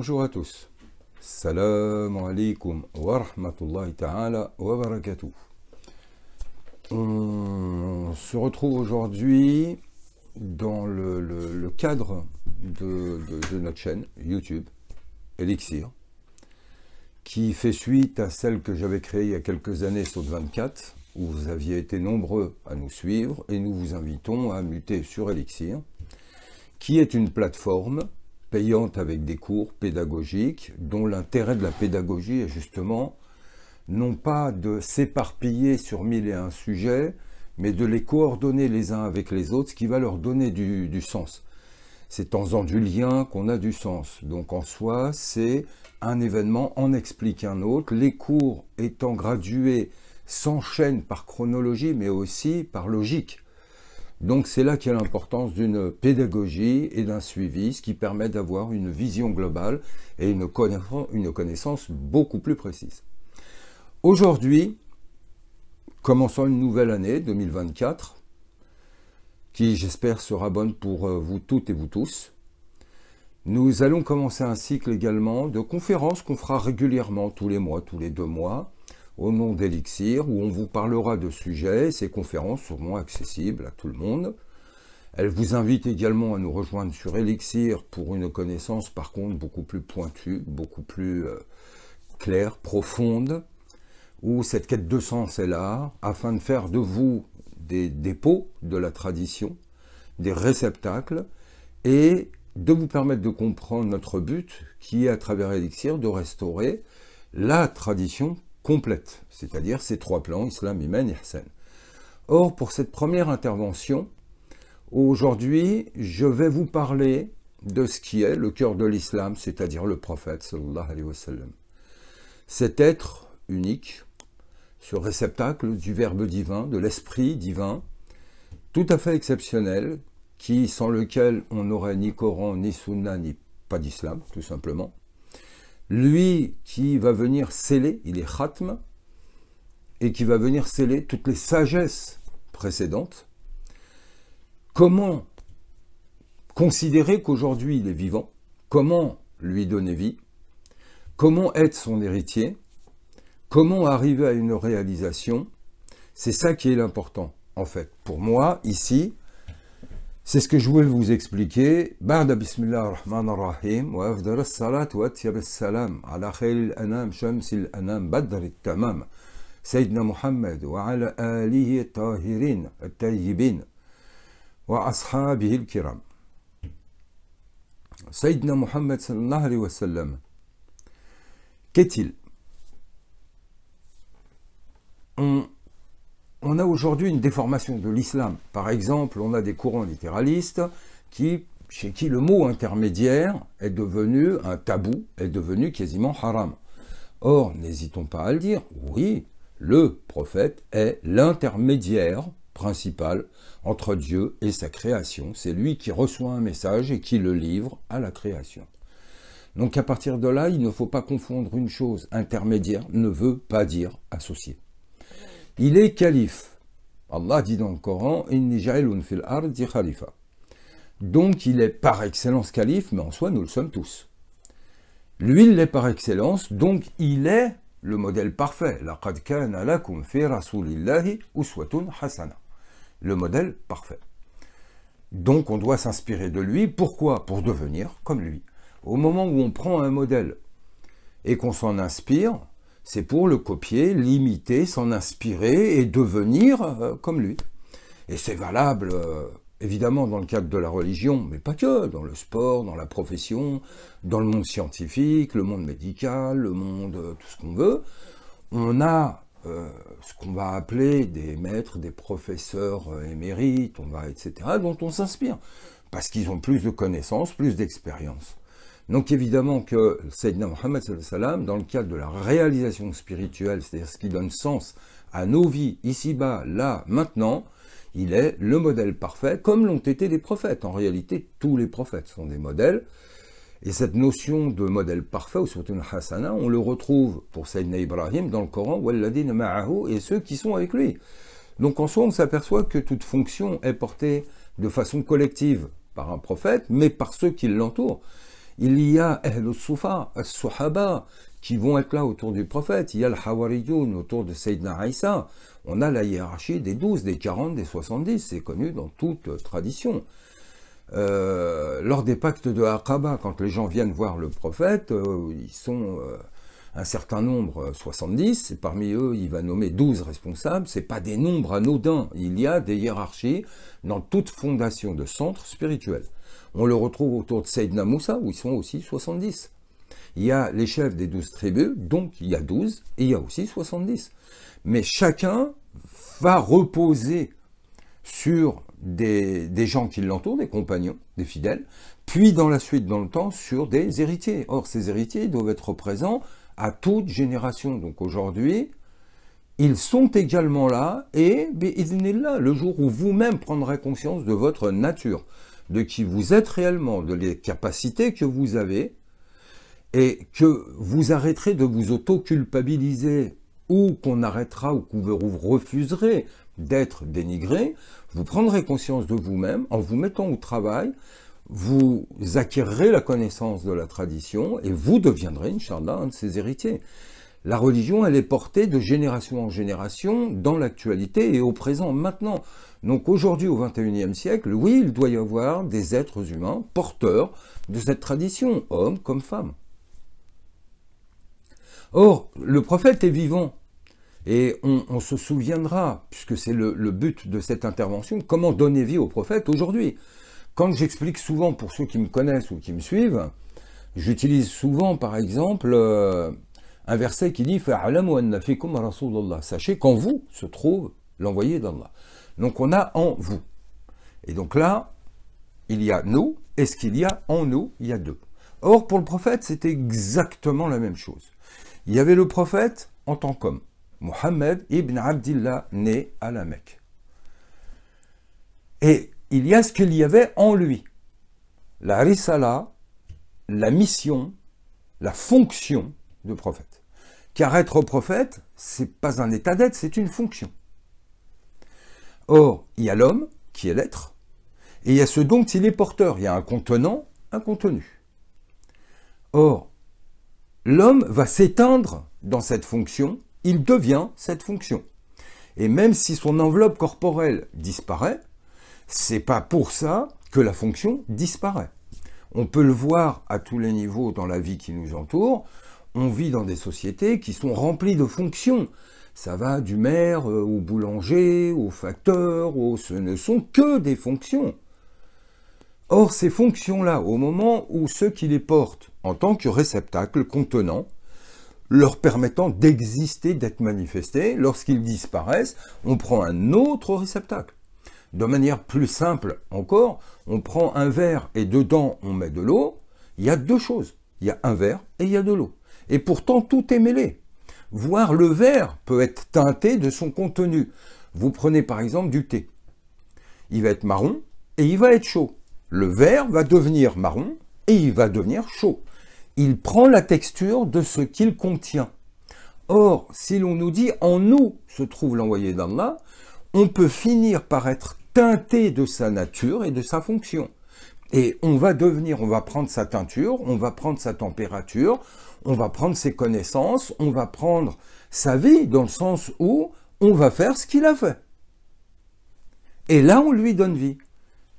Bonjour à tous. Salam alaikum wa rahmatullahi ta'ala wa barakatuh. On se retrouve aujourd'hui dans le, cadre de, notre chaîne YouTube, Elixir, qui fait suite à celle que j'avais créée il y a quelques années sur 24, où vous aviez été nombreux à nous suivre, et nous vous invitons à muter sur Elixir, qui est une plateforme payante avec des cours pédagogiques dont l'intérêt de la pédagogie est justement non pas de s'éparpiller sur mille et un sujets, mais de les coordonner les uns avec les autres, ce qui va leur donner du, sens. C'est en faisant du lien qu'on a du sens. Donc en soi, c'est un événement en explique un autre. Les cours étant gradués s'enchaînent par chronologie, mais aussi par logique. Donc c'est là qu'il y a l'importance d'une pédagogie et d'un suivi, ce qui permet d'avoir une vision globale et une connaissance, beaucoup plus précise. Aujourd'hui, commençons une nouvelle année 2024, qui j'espère sera bonne pour euh, vous toutes et vous tous. Nous allons commencer un cycle également de conférences qu'on fera régulièrement tous les mois, tous les deux mois, au nom d'Elixir, où on vous parlera de sujets. Ces conférences seront accessibles à tout le monde. Elle vous invite également à nous rejoindre sur Elixir pour une connaissance, par contre, beaucoup plus pointue, beaucoup plus euh, claire, profonde, où cette quête de sens est là, afin de faire de vous des dépôts de la tradition, des réceptacles, et de vous permettre de comprendre notre but, qui est à travers Elixir de restaurer la tradition complète, c'est-à-dire ces trois plans, Islam, Iman, Ihsan. Or, pour cette première intervention, aujourd'hui, je vais vous parler de ce qui est le cœur de l'islam, c'est-à-dire le prophète sallallahu alayhi wa Cet être unique, ce réceptacle du Verbe divin, de l'Esprit divin, tout à fait exceptionnel, qui, sans lequel on n'aurait ni Coran, ni Sunna, ni pas d'islam, tout simplement, lui qui va venir sceller, il est Khatm, et qui va venir sceller toutes les sagesses précédentes. Comment considérer qu'aujourd'hui il est vivant Comment lui donner vie Comment être son héritier Comment arriver à une réalisation C'est ça qui est l'important, en fait. Pour moi, ici, c'est ce que je voulais vous expliquer. Ba'da bismillah rahman rahim wa afdar salat wa atyab salam ala khayl anam shamsil anam badr al-tamam Sayyidina Muhammad wa ala alihi tahirin al wa ashabihi al-kiram Sayyidina Muhammad sallallahu alayhi wa sallam quest aujourd'hui une déformation de l'islam. Par exemple, on a des courants littéralistes qui, chez qui le mot intermédiaire est devenu un tabou, est devenu quasiment haram. Or, n'hésitons pas à le dire, oui, le prophète est l'intermédiaire principal entre Dieu et sa création. C'est lui qui reçoit un message et qui le livre à la création. Donc à partir de là, il ne faut pas confondre une chose. Intermédiaire ne veut pas dire associé il est calife. Allah dit dans le Coran fil ardi khalifa. Donc il est par excellence calife, mais en soi nous le sommes tous. Lui, il l'est par excellence, donc il est le modèle parfait. Laqad kana lakum fi rasulillahi uswatun hasana. Le modèle parfait. Donc on doit s'inspirer de lui. Pourquoi Pour devenir comme lui. Au moment où on prend un modèle et qu'on s'en inspire, c'est pour le copier, l'imiter, s'en inspirer et devenir euh, comme lui. Et c'est valable euh, évidemment dans le cadre de la religion, mais pas que, dans le sport, dans la profession, dans le monde scientifique, le monde médical, le monde, euh, tout ce qu'on veut. On a ce qu'on va appeler des maîtres, des professeurs émérites, etc., dont on s'inspire, parce qu'ils ont plus de connaissances, plus d'expérience. Donc évidemment que Sayyidina Mohammed dans le cadre de la réalisation spirituelle, c'est-à-dire ce qui donne sens à nos vies ici-bas, là, maintenant, il est le modèle parfait, comme l'ont été les prophètes. En réalité, tous les prophètes sont des modèles. Et cette notion de modèle parfait, ou surtout une hasana, on le retrouve pour Sayyidina Ibrahim dans le Coran, et ceux qui sont avec lui. Donc en soi, on s'aperçoit que toute fonction est portée de façon collective par un prophète, mais par ceux qui l'entourent. Il y a Ahlul sufa al suhaba qui vont être là autour du prophète. Il y a le Hawariyoun autour de Sayyidina Aïssa. On a la hiérarchie des 12, des 40, des 70. C'est connu dans toute tradition. Euh, lors des pactes de Aqaba, quand les gens viennent voir le prophète, euh, ils sont euh, un certain nombre, 70, parmi eux, il va nommer 12 responsables. Ce n'est pas des nombres anodins, il y a des hiérarchies dans toute fondation de centre spirituel. On le retrouve autour de Seydna Moussa, où ils sont aussi 70. Il y a les chefs des 12 tribus, donc il y a 12, et il y a aussi 70. Mais chacun va reposer sur des, gens qui l'entourent, des compagnons, des fidèles, puis dans la suite, dans le temps, sur des héritiers. Or, ces héritiers doivent être présents à toute génération. Donc aujourd'hui, ils sont également là, et ils là, le jour où vous-même prendrez conscience de votre nature de qui vous êtes réellement, de les capacités que vous avez, et que vous arrêterez de vous auto-culpabiliser, ou qu'on arrêtera ou que vous refuserez d'être dénigré, vous prendrez conscience de vous-même en vous mettant au travail, vous acquérerez la connaissance de la tradition et vous deviendrez, Inch'Allah, un de ses héritiers. La religion, elle est portée de génération en génération dans l'actualité et au présent, maintenant. Donc aujourd'hui, au XXIe siècle, oui, il doit y avoir des êtres humains porteurs de cette tradition, hommes comme femmes. Or, le prophète est vivant. Et on, se souviendra, puisque c'est le, but de cette intervention, comment donner vie au prophète aujourd'hui. Quand j'explique souvent pour ceux qui me connaissent ou qui me suivent, j'utilise souvent, par exemple, euh, un verset qui dit Sachez qu'en vous se trouve l'envoyé d'Allah. Donc on a en vous. Et donc là, il y a nous, et ce qu'il y a en nous, il y a deux. Or, pour le prophète, c'était exactement la même chose. Il y avait le prophète en tant qu'homme, Mohammed ibn Abdillah, né à la Mecque. Et il y a ce qu'il y avait en lui. La risala, la mission, la fonction de prophète. Car être prophète, c'est pas un état d'être, c'est une fonction. Or, il y a l'homme, qui est l'être, et il y a ce dont il est porteur. Il y a un contenant, un contenu. Or, l'homme va s'éteindre dans cette fonction, il devient cette fonction. Et même si son enveloppe corporelle disparaît, c'est pas pour ça que la fonction disparaît. On peut le voir à tous les niveaux dans la vie qui nous entoure. On vit dans des sociétés qui sont remplies de fonctions. Ça va du maire euh, au boulanger, au facteur, ce ne sont que des fonctions. Or, ces fonctions-là, au moment où ceux qui les portent en tant que réceptacle contenant, leur permettant d'exister, d'être manifestés, lorsqu'ils disparaissent, on prend un autre réceptacle. De manière plus simple encore, on prend un verre et dedans on met de l'eau. Il y a deux choses. Il y a un verre et il y a de l'eau. Et pourtant tout est mêlé. Voir le verre peut être teinté de son contenu. Vous prenez par exemple du thé. Il va être marron et il va être chaud. Le verre va devenir marron et il va devenir chaud. Il prend la texture de ce qu'il contient. Or, si l'on nous dit en nous se trouve l'envoyé d'Allah, on peut finir par être teinté de sa nature et de sa fonction. Et on va devenir, on va prendre sa teinture, on va prendre sa température, on va prendre ses connaissances, on va prendre sa vie dans le sens où on va faire ce qu'il a fait. Et là, on lui donne vie.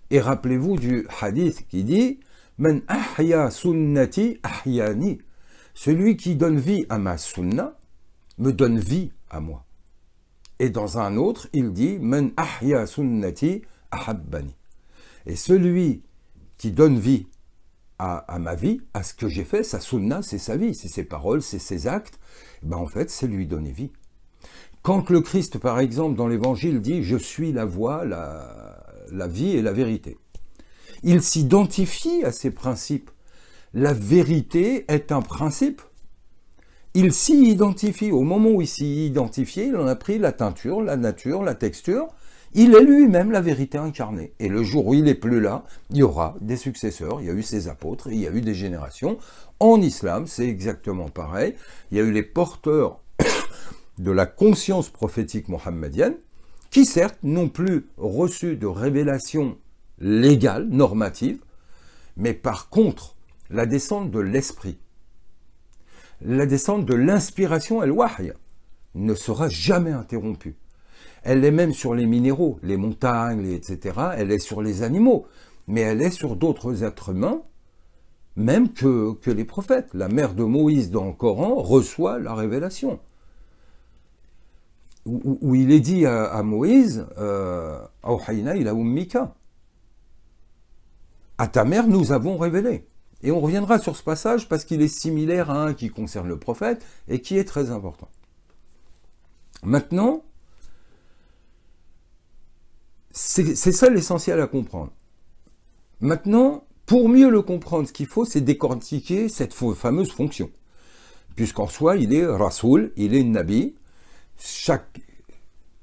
Et rappelez-vous du hadith qui dit Man ahya sunnati ahyani. Celui qui donne vie à ma sunna me donne vie à moi. Et dans un autre, il dit Men sunnati Et celui qui donne vie à, ma vie, à ce que j'ai fait, sa sunna, c'est sa vie, c'est ses paroles, c'est ses actes, eh ben en fait, c'est lui donner vie. Quand le Christ, par exemple, dans l'Évangile, dit Je suis la voie, la vie et la vérité, il s'identifie à ces principes. La vérité est un principe il s'y identifie. Au moment où il s'y identifie, il en a pris la teinture, la nature, la texture. Il est lui-même la vérité incarnée. Et le jour où il n'est plus là, il y aura des successeurs, il y a eu ses apôtres, il y a eu des générations. En islam, c'est exactement pareil. Il y a eu les porteurs de la conscience prophétique mohammedienne, qui certes n'ont plus reçu de révélation légale, normative, mais par contre, la descente de l'esprit, la descente de l'inspiration, el-wahy, ne sera jamais interrompue. Elle est même sur les minéraux, les montagnes, etc. Elle est sur les animaux, mais elle est sur d'autres êtres humains, même que, les prophètes. La mère de Moïse dans le Coran reçoit la révélation. Où, il est dit à, Moïse, euh, a À ta mère, nous avons révélé. Et on reviendra sur ce passage parce qu'il est similaire à un qui concerne le prophète et qui est très important. Maintenant, c'est ça l'essentiel à comprendre. Maintenant, pour mieux le comprendre, ce qu'il faut, c'est décortiquer cette fameuse fonction. Puisqu'en soi, il est Rasoul, il est Nabi. Chaque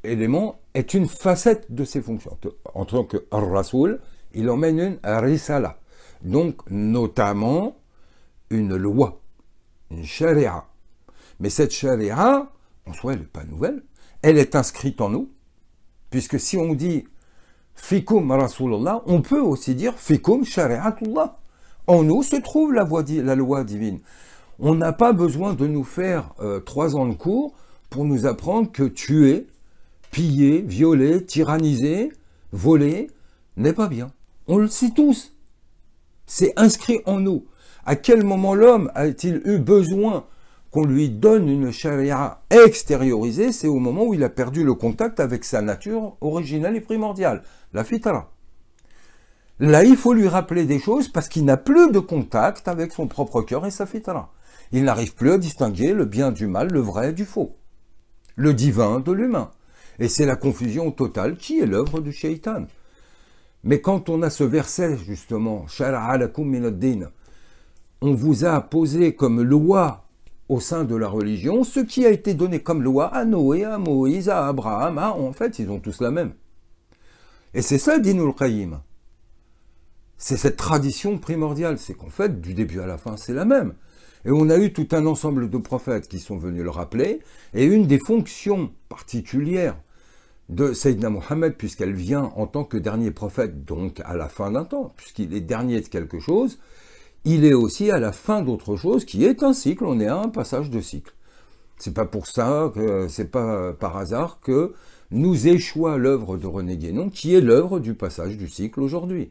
élément est une facette de ses fonctions. En tant que Rasoul, il emmène une Risala. Donc, notamment, une loi, une charia. Mais cette charia, en soi, elle n'est pas nouvelle. Elle est inscrite en nous, puisque si on dit fikum rasulullah, on peut aussi dire fikum shari'atullah. En nous se trouve la, loi divine. On n'a pas besoin de nous faire euh, trois ans de cours pour nous apprendre que tuer, piller, violer, tyranniser, voler n'est pas bien. On le sait tous. C'est inscrit en nous. À quel moment l'homme a-t-il eu besoin qu'on lui donne une charia extériorisée C'est au moment où il a perdu le contact avec sa nature originale et primordiale, la fitra. Là, il faut lui rappeler des choses parce qu'il n'a plus de contact avec son propre cœur et sa fitra. Il n'arrive plus à distinguer le bien du mal, le vrai du faux, le divin de l'humain. Et c'est la confusion totale qui est l'œuvre du shaitan. Mais quand on a ce verset, justement, on vous a posé comme loi au sein de la religion ce qui a été donné comme loi à Noé, à Moïse, à Abraham. en fait, ils ont tous la même. Et c'est ça, dit Noul Qayyim. C'est cette tradition primordiale. C'est qu'en fait, du début à la fin, c'est la même. Et on a eu tout un ensemble de prophètes qui sont venus le rappeler. Et une des fonctions particulières de Sayyidina Mohammed, puisqu'elle vient en tant que dernier prophète, donc à la fin d'un temps, puisqu'il est dernier de quelque chose, il est aussi à la fin d'autre chose qui est un cycle, on est à un passage de cycle. C'est pas pour ça, que c'est pas par hasard que nous échoua l'œuvre de René Guénon, qui est l'œuvre du passage du cycle aujourd'hui.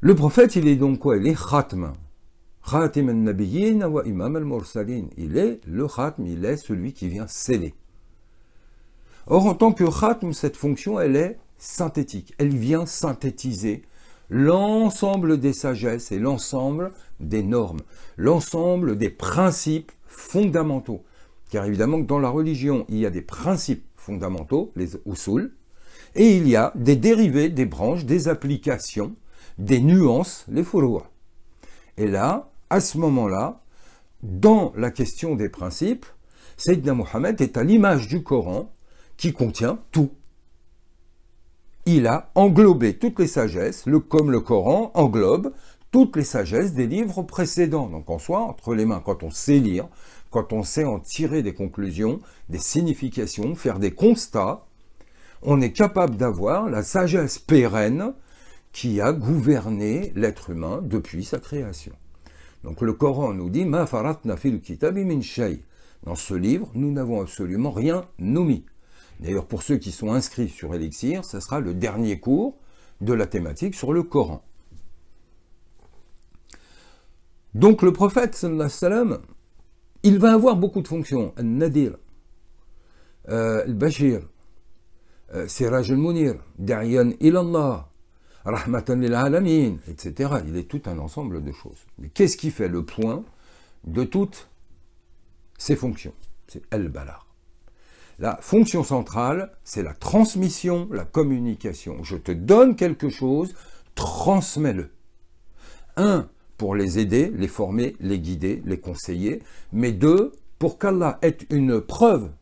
Le prophète, il est donc quoi Il est Khatm. Khatim al-Nabiyyin Imam al-Mursalin. Il est le Khatm, il est celui qui vient sceller. Or, en tant que khatm, cette fonction, elle est synthétique. Elle vient synthétiser l'ensemble des sagesses et l'ensemble des normes, l'ensemble des principes fondamentaux. Car évidemment que dans la religion, il y a des principes fondamentaux, les usul, et il y a des dérivés, des branches, des applications, des nuances, les furoa. Et là, à ce moment-là, dans la question des principes, Sayyidina Mohamed est à l'image du Coran, qui contient tout. Il a englobé toutes les sagesses, comme le Coran englobe toutes les sagesses des livres précédents. Donc en soi, entre les mains, quand on sait lire, quand on sait en tirer des conclusions, des significations, faire des constats, on est capable d'avoir la sagesse pérenne qui a gouverné l'être humain depuis sa création. Donc le Coran nous dit Ma faratna fil Dans ce livre, nous n'avons absolument rien nommé » D'ailleurs, pour ceux qui sont inscrits sur Elixir, ce sera le dernier cours de la thématique sur le Coran. Donc le prophète, sallallahu il va avoir beaucoup de fonctions. Al-Nadir, euh, Al-Bashir, euh, al-Munir, Daryan ilallah, Rahmatan lil-Alamin, etc. Il est tout un ensemble de choses. Mais qu'est-ce qui fait le point de toutes ces fonctions C'est al balar la fonction centrale, c'est la transmission, la communication. Je te donne quelque chose, transmets-le. Un, pour les aider, les former, les guider, les conseiller. Mais deux, pour qu'Allah ait une preuve,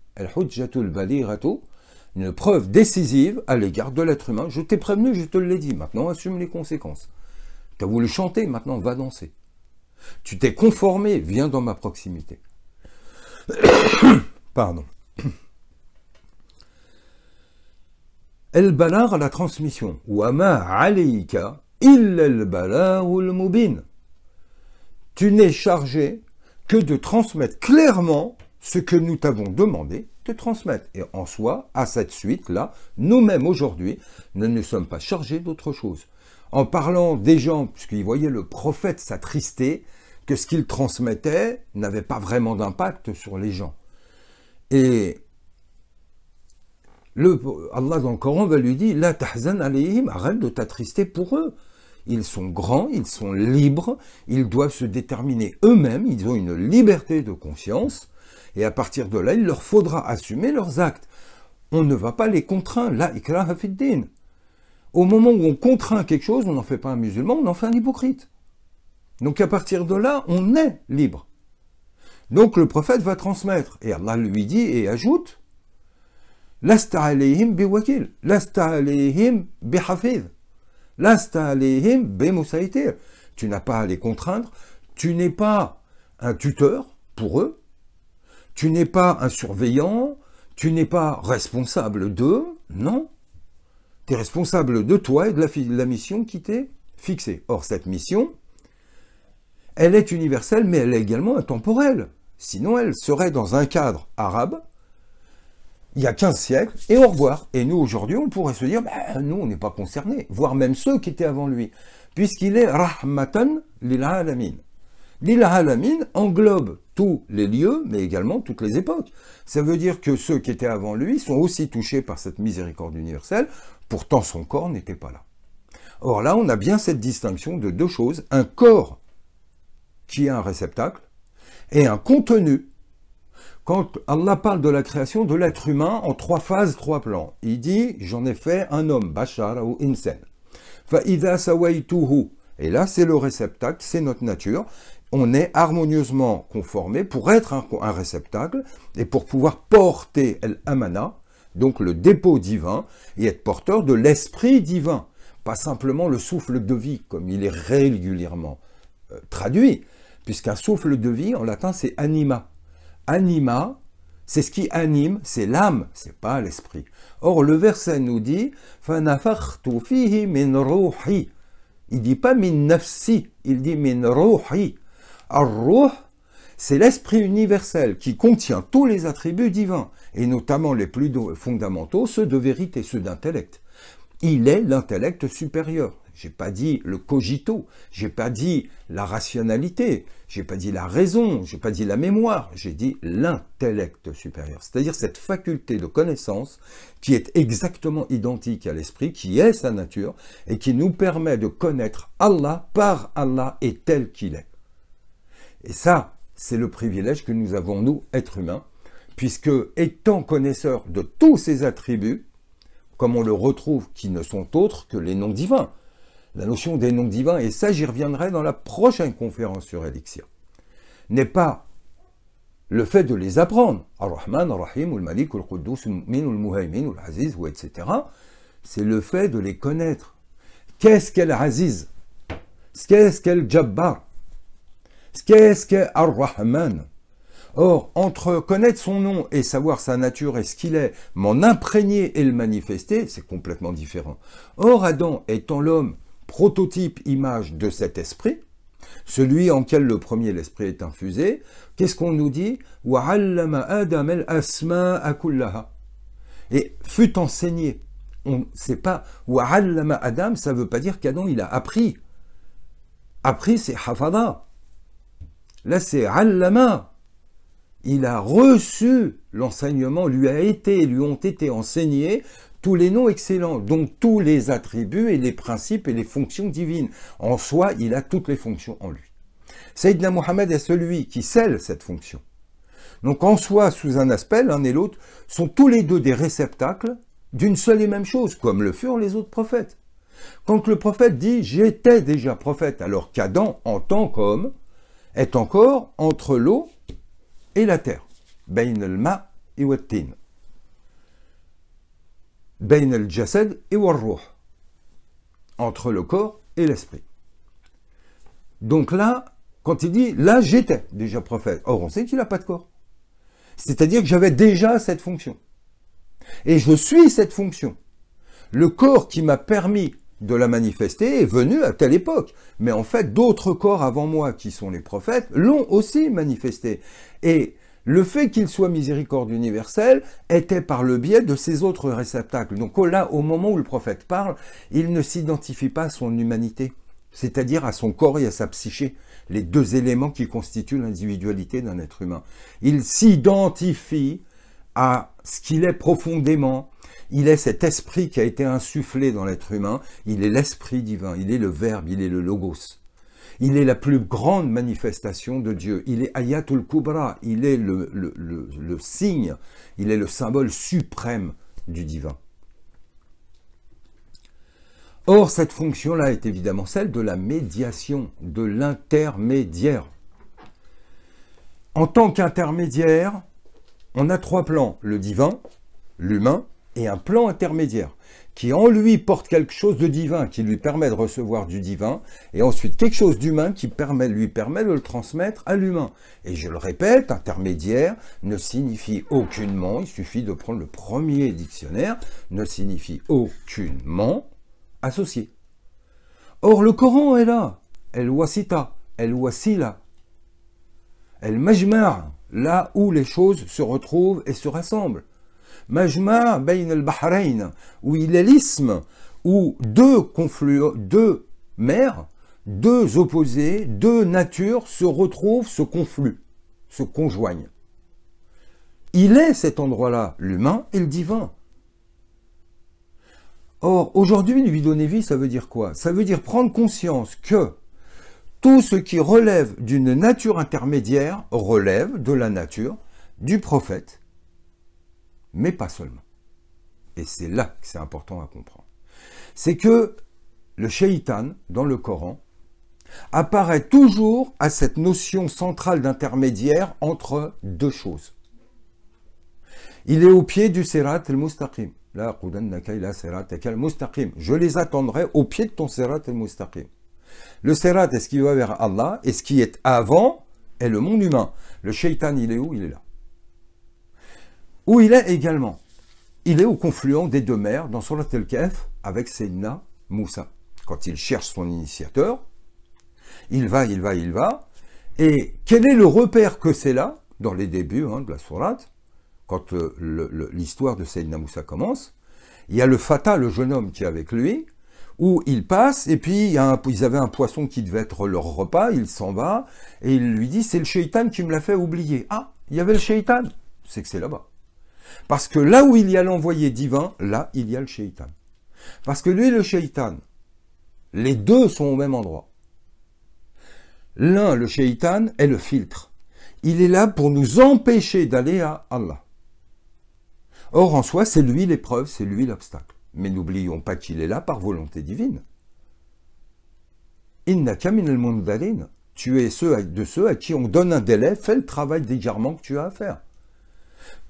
une preuve décisive à l'égard de l'être humain. Je t'ai prévenu, je te l'ai dit. Maintenant, assume les conséquences. Tu as voulu chanter, maintenant va danser. Tu t'es conformé, viens dans ma proximité. Pardon. El Balar à la transmission. Wama aleika il el Balar ou le Mubin. Tu n'es chargé que de transmettre clairement ce que nous t'avons demandé de transmettre. Et en soi, à cette suite-là, nous-mêmes aujourd'hui, nous ne sommes pas chargés d'autre chose. En parlant des gens, puisqu'ils voyaient le prophète s'attrister, que ce qu'il transmettait n'avait pas vraiment d'impact sur les gens. Et Allah dans le Coran va lui dire La tahzan alayhim, arrête de t'attrister pour eux. Ils sont grands, ils sont libres, ils doivent se déterminer eux-mêmes, ils ont une liberté de conscience, et à partir de là, il leur faudra assumer leurs actes. On ne va pas les contraindre. La ikraha din. Au moment où on contraint quelque chose, on n'en fait pas un musulman, on en fait un hypocrite. Donc à partir de là, on est libre. Donc le prophète va transmettre. Et Allah lui dit et ajoute Lasta biwakil. Lasta bihafiz. Lasta Tu n'as pas à les contraindre. Tu n'es pas un tuteur pour eux. Tu n'es pas un surveillant. Tu n'es pas responsable d'eux. Non. Tu es responsable de toi et de la, de la mission qui t'est fixée. Or, cette mission, elle est universelle, mais elle est également intemporelle. Sinon, elle serait dans un cadre arabe il y a 15 siècles, et au revoir. Et nous, aujourd'hui, on pourrait se dire, bah, nous, on n'est pas concernés, voire même ceux qui étaient avant lui, puisqu'il est rahmatan Lila alamin. Lila Alamin englobe tous les lieux, mais également toutes les époques. Ça veut dire que ceux qui étaient avant lui sont aussi touchés par cette miséricorde universelle, pourtant son corps n'était pas là. Or là, on a bien cette distinction de deux choses, un corps qui est un réceptacle, et un contenu quand Allah parle de la création de l'être humain en trois phases, trois plans, il dit J'en ai fait un homme, Bachar ou Insen. Fa'ida sawaituhu. Et là, c'est le réceptacle, c'est notre nature. On est harmonieusement conformé pour être un, réceptacle et pour pouvoir porter l'amana, donc le dépôt divin, et être porteur de l'esprit divin. Pas simplement le souffle de vie, comme il est régulièrement euh, traduit, puisqu'un souffle de vie, en latin, c'est anima anima, c'est ce qui anime, c'est l'âme, c'est pas l'esprit. Or, le verset nous dit Fanafartu fihi Il dit pas min il dit min c'est l'esprit universel qui contient tous les attributs divins, et notamment les plus fondamentaux, ceux de vérité, ceux d'intellect. Il est l'intellect supérieur, j'ai pas dit le cogito, j'ai pas dit la rationalité, j'ai pas dit la raison, j'ai pas dit la mémoire, j'ai dit l'intellect supérieur, c'est-à-dire cette faculté de connaissance qui est exactement identique à l'esprit, qui est sa nature et qui nous permet de connaître Allah par Allah et tel qu'il est. Et ça, c'est le privilège que nous avons nous, êtres humains, puisque étant connaisseurs de tous ces attributs, comme on le retrouve, qui ne sont autres que les noms divins, la notion des noms divins, et ça j'y reviendrai dans la prochaine conférence sur Elixir, n'est pas le fait de les apprendre, Ar-Rahman, Ar-Rahim, ou malik ou quddus muhaymin ou aziz ou etc., c'est le fait de les connaître. Qu'est-ce qu'est Aziz Qu'est-ce qu'est Jabbar Qu'est-ce qu'est Ar-Rahman Or, entre connaître son nom et savoir sa nature et ce qu'il est, m'en imprégner et le manifester, c'est complètement différent. Or, Adam étant l'homme prototype image de cet esprit, celui en quel le premier l'esprit est infusé, qu'est-ce qu'on nous dit Et fut enseigné. On ne sait pas. Adam, ça ne veut pas dire qu'Adam, il a appris. Appris, c'est hafada. Là, c'est allama. Il a reçu l'enseignement, lui a été, lui ont été enseignés tous les noms excellents, donc tous les attributs et les principes et les fonctions divines. En soi, il a toutes les fonctions en lui. Sayyidina Mohammed est celui qui scelle cette fonction. Donc en soi, sous un aspect, l'un et l'autre sont tous les deux des réceptacles d'une seule et même chose, comme le furent les autres prophètes. Quand le prophète dit j'étais déjà prophète, alors qu'Adam, en tant qu'homme, est encore entre l'eau et la terre. Bain al-ma et Bein el jasad et Warruh, entre le corps et l'esprit. Donc là, quand il dit là j'étais déjà prophète, or on sait qu'il n'a pas de corps. C'est-à-dire que j'avais déjà cette fonction. Et je suis cette fonction. Le corps qui m'a permis de la manifester est venu à telle époque. Mais en fait, d'autres corps avant moi, qui sont les prophètes, l'ont aussi manifesté. Et le fait qu'il soit miséricorde universelle était par le biais de ses autres réceptacles. Donc là, au moment où le prophète parle, il ne s'identifie pas à son humanité, c'est-à-dire à son corps et à sa psyché, les deux éléments qui constituent l'individualité d'un être humain. Il s'identifie à ce qu'il est profondément. Il est cet esprit qui a été insufflé dans l'être humain. Il est l'esprit divin, il est le verbe, il est le logos. Il est la plus grande manifestation de Dieu. Il est Ayatul Kubra. Il est le, le signe, il est le symbole suprême du divin. Or, cette fonction-là est évidemment celle de la médiation, de l'intermédiaire. En tant qu'intermédiaire, on a trois plans, le divin, l'humain et un plan intermédiaire qui en lui porte quelque chose de divin, qui lui permet de recevoir du divin, et ensuite quelque chose d'humain qui lui permet de le transmettre à l'humain. Et je le répète, intermédiaire ne signifie aucunement, il suffit de prendre le premier dictionnaire, ne signifie aucunement associé. Or le Coran est là, El Wasita, El Wasila, El Majmar, là où les choses se retrouvent et se rassemblent. Majma Bain al Bahrein où il est l'isme, où deux, deux mers, deux opposés, deux natures se retrouvent, se confluent, se conjoignent. Il est cet endroit-là, l'humain et le divin. Or, aujourd'hui, lui donner vie, ça veut dire quoi Ça veut dire prendre conscience que tout ce qui relève d'une nature intermédiaire relève de la nature du prophète, mais pas seulement. Et c'est là que c'est important à comprendre. C'est que le shaitan, dans le Coran, apparaît toujours à cette notion centrale d'intermédiaire entre deux choses. Il est au pied du serat al-Mustaqim. Je les attendrai au pied de ton serat al-Mustaqim. Le serat est ce qui va vers Allah et ce qui est avant est le monde humain. Le shaitan, il est où Il est là où il est également. Il est au confluent des deux mers dans son hôtel Kef avec séna Moussa. Quand il cherche son initiateur, il va, il va, il va. Et quel est le repère que c'est là, dans les débuts hein, de la sourate, quand euh, l'histoire de séna Moussa commence Il y a le Fata, le jeune homme qui est avec lui, où il passe, et puis il a ils avaient un poisson qui devait être leur repas, il s'en va, et il lui dit, c'est le shaitan qui me l'a fait oublier. Ah, il y avait le shaitan, c'est que c'est là-bas. Parce que là où il y a l'envoyé divin, là, il y a le shaitan. Parce que lui et le shaitan, les deux sont au même endroit. L'un, le shaitan, est le filtre. Il est là pour nous empêcher d'aller à Allah. Or, en soi, c'est lui l'épreuve, c'est lui l'obstacle. Mais n'oublions pas qu'il est là par volonté divine. Inna al Tu es de ceux à qui on donne un délai, fais le travail d'égarement que tu as à faire.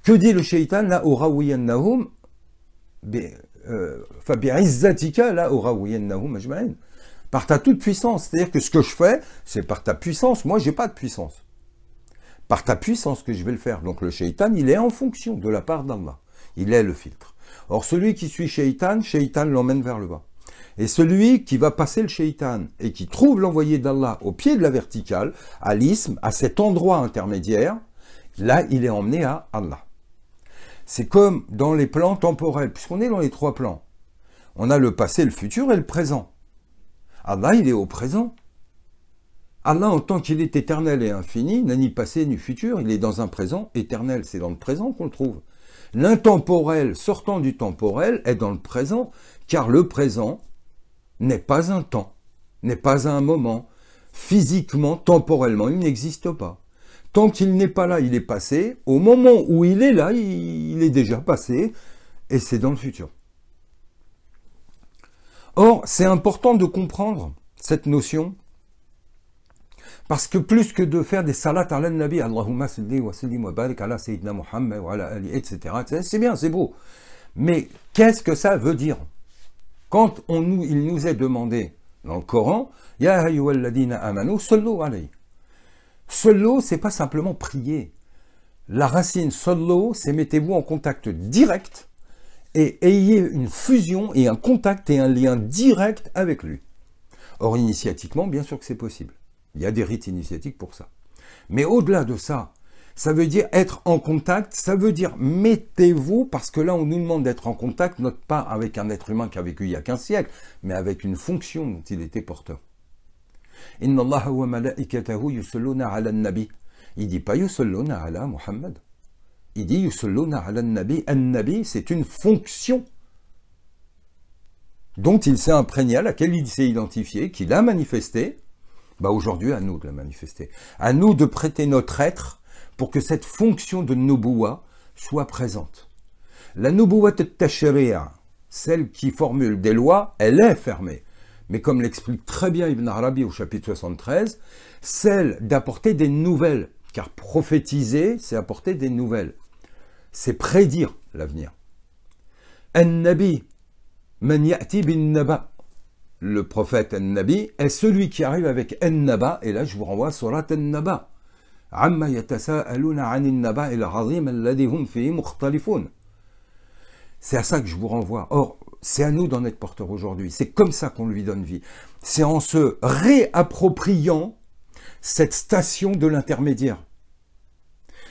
Que dit le shaitan là au Rawiyannahum par ta toute puissance. C'est-à-dire que ce que je fais, c'est par ta puissance. Moi, j'ai pas de puissance. Par ta puissance que je vais le faire. Donc le shaitan, il est en fonction de la part d'Allah. Il est le filtre. Or, celui qui suit shaitan, shaitan l'emmène vers le bas. Et celui qui va passer le shaitan et qui trouve l'envoyé d'Allah au pied de la verticale, à l'isme, à cet endroit intermédiaire, là, il est emmené à Allah. C'est comme dans les plans temporels, puisqu'on est dans les trois plans. On a le passé, le futur et le présent. Allah, il est au présent. Allah, en tant qu'il est éternel et infini, n'a ni passé ni futur, il est dans un présent éternel. C'est dans le présent qu'on le trouve. L'intemporel sortant du temporel est dans le présent, car le présent n'est pas un temps, n'est pas un moment. Physiquement, temporellement, il n'existe pas. Tant qu'il n'est pas là, il est passé. Au moment où il est là, il est déjà passé. Et c'est dans le futur. Or, c'est important de comprendre cette notion. Parce que plus que de faire des salats ala nabi, Allahumma salli wa sallim wa barik ala Sayyidina Muhammad etc. C'est bien, c'est beau. Mais qu'est-ce que ça veut dire Quand on nous, il nous est demandé dans le Coran, Ya dina amanu, sallu alayhi. Solo, c'est pas simplement prier. La racine solo, c'est mettez-vous en contact direct et ayez une fusion et un contact et un lien direct avec lui. Or, initiatiquement, bien sûr que c'est possible. Il y a des rites initiatiques pour ça. Mais au-delà de ça, ça veut dire être en contact, ça veut dire mettez-vous, parce que là on nous demande d'être en contact, non pas avec un être humain qui a vécu il y a 15 siècles, mais avec une fonction dont il était porteur. Inna Allah wa malaikatahu nabi. Il dit pas ala Muhammad. Il dit ala nabi. An nabi, c'est une fonction dont il s'est imprégné, à laquelle il s'est identifié, qu'il a manifesté. Bah aujourd'hui, à nous de la manifester. À nous de prêter notre être pour que cette fonction de Nubuwa soit présente. La Nubuwa Tashri'a, celle qui formule des lois, elle est fermée mais comme l'explique très bien Ibn Arabi au chapitre 73, celle d'apporter des nouvelles, car prophétiser, c'est apporter des nouvelles, c'est prédire l'avenir. An-Nabi, man bin Naba. Le prophète An-Nabi est celui qui arrive avec An-Naba, et là je vous renvoie à Surat An-Naba. Hum c'est à ça que je vous renvoie. Or, c'est à nous d'en être porteurs aujourd'hui. C'est comme ça qu'on lui donne vie. C'est en se réappropriant cette station de l'intermédiaire.